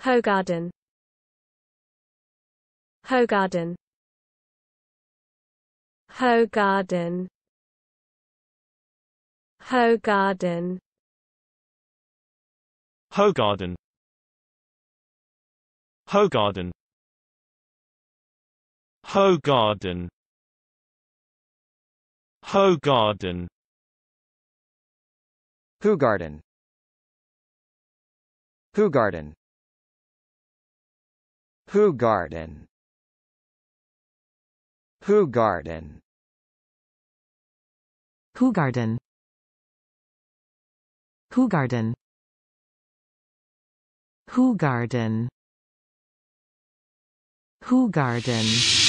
Hogarden Hogarden Hogarden Hogarden Hogarden Hogarden Hogarden Hogarden Hogarden Hogarden Garden. Garden. Hoogarden Garden. Hoogarden Garden. Hoogarden Garden.